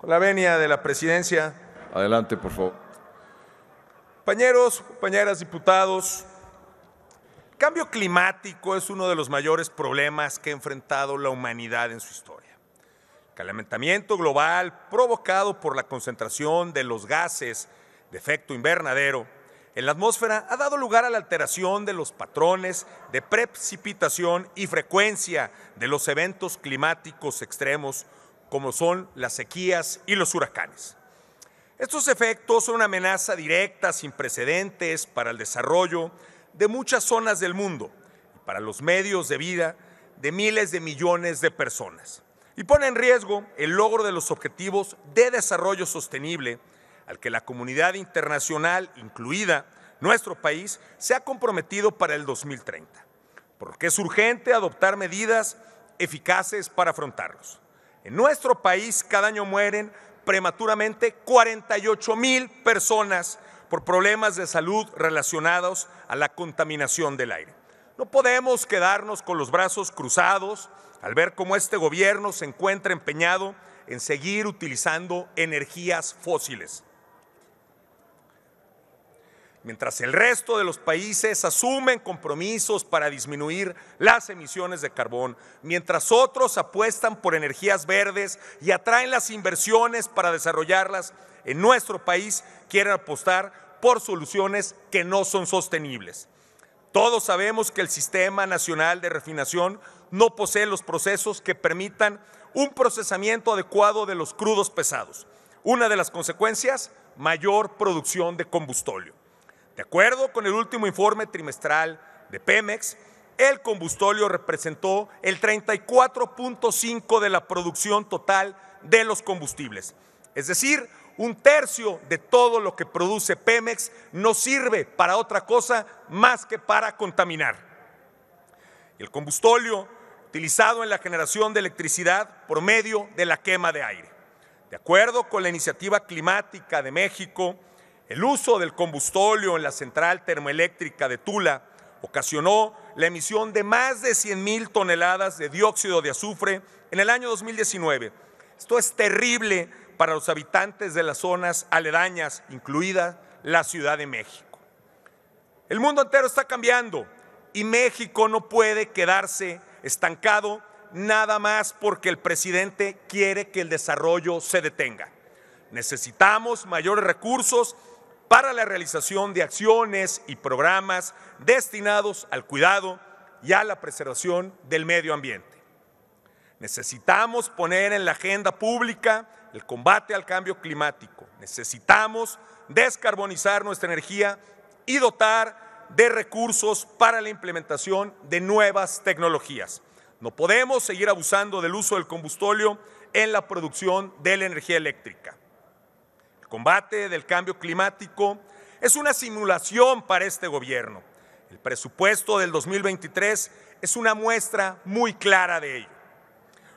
Con la venia de la presidencia. Adelante, por favor. Compañeros, compañeras, diputados, el cambio climático es uno de los mayores problemas que ha enfrentado la humanidad en su historia. El calentamiento global provocado por la concentración de los gases de efecto invernadero en la atmósfera ha dado lugar a la alteración de los patrones de precipitación y frecuencia de los eventos climáticos extremos como son las sequías y los huracanes. Estos efectos son una amenaza directa, sin precedentes, para el desarrollo de muchas zonas del mundo y para los medios de vida de miles de millones de personas. Y pone en riesgo el logro de los objetivos de desarrollo sostenible al que la comunidad internacional, incluida nuestro país, se ha comprometido para el 2030. Por lo es urgente adoptar medidas eficaces para afrontarlos. En nuestro país cada año mueren prematuramente 48 mil personas por problemas de salud relacionados a la contaminación del aire. No podemos quedarnos con los brazos cruzados al ver cómo este gobierno se encuentra empeñado en seguir utilizando energías fósiles mientras el resto de los países asumen compromisos para disminuir las emisiones de carbón, mientras otros apuestan por energías verdes y atraen las inversiones para desarrollarlas, en nuestro país quieren apostar por soluciones que no son sostenibles. Todos sabemos que el Sistema Nacional de Refinación no posee los procesos que permitan un procesamiento adecuado de los crudos pesados. Una de las consecuencias, mayor producción de combustóleo. De acuerdo con el último informe trimestral de Pemex, el combustóleo representó el 34.5 de la producción total de los combustibles. Es decir, un tercio de todo lo que produce Pemex no sirve para otra cosa más que para contaminar. El combustóleo utilizado en la generación de electricidad por medio de la quema de aire. De acuerdo con la iniciativa climática de México, el uso del combustóleo en la central termoeléctrica de Tula ocasionó la emisión de más de 100 mil toneladas de dióxido de azufre en el año 2019. Esto es terrible para los habitantes de las zonas aledañas, incluida la Ciudad de México. El mundo entero está cambiando y México no puede quedarse estancado nada más porque el presidente quiere que el desarrollo se detenga. Necesitamos mayores recursos para la realización de acciones y programas destinados al cuidado y a la preservación del medio ambiente. Necesitamos poner en la agenda pública el combate al cambio climático. Necesitamos descarbonizar nuestra energía y dotar de recursos para la implementación de nuevas tecnologías. No podemos seguir abusando del uso del combustóleo en la producción de la energía eléctrica combate del cambio climático es una simulación para este gobierno. El presupuesto del 2023 es una muestra muy clara de ello.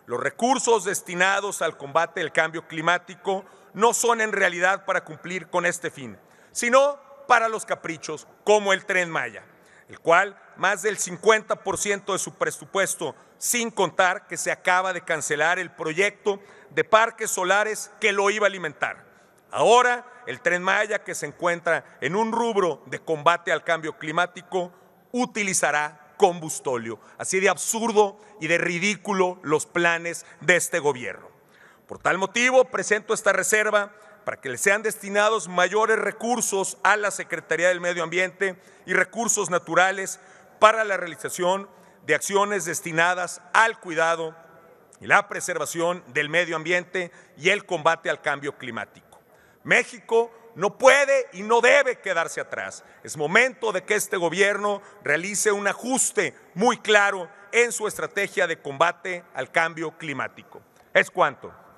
Los recursos destinados al combate del cambio climático no son en realidad para cumplir con este fin, sino para los caprichos como el tren Maya, el cual más del 50% de su presupuesto, sin contar que se acaba de cancelar el proyecto de parques solares que lo iba a alimentar. Ahora, el tren Maya, que se encuentra en un rubro de combate al cambio climático, utilizará combustolio. Así de absurdo y de ridículo los planes de este gobierno. Por tal motivo, presento esta reserva para que le sean destinados mayores recursos a la Secretaría del Medio Ambiente y recursos naturales para la realización de acciones destinadas al cuidado y la preservación del medio ambiente y el combate al cambio climático. México no puede y no debe quedarse atrás. Es momento de que este gobierno realice un ajuste muy claro en su estrategia de combate al cambio climático. Es cuanto.